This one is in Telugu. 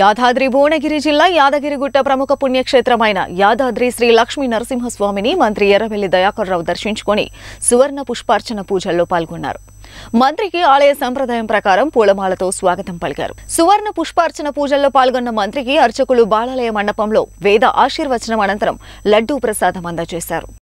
యాదాద్రి భువనగిరి జిల్లా యాదగిరిగుట్ట ప్రముఖ పుణ్యక్షేత్రమైన యాదాద్రి శ్రీ లక్ష్మీ నరసింహస్వామిని మంత్రి ఎర్రవెల్లి దయాకర్రావు దర్శించుకుని సువర్ణ పుష్పార్చన పూజల్లో పాల్గొన్నారు మంత్రికి ఆలయ సంప్రదాయం ప్రకారం పూలమాలతో స్వాగతం పలికారు సువర్ణ పుష్పార్చన పూజల్లో పాల్గొన్న మంత్రికి అర్చకులు బాలాలయ మండపంలో వేద ఆశీర్వచనం అనంతరం లడ్డూ ప్రసాదం అందజేశారు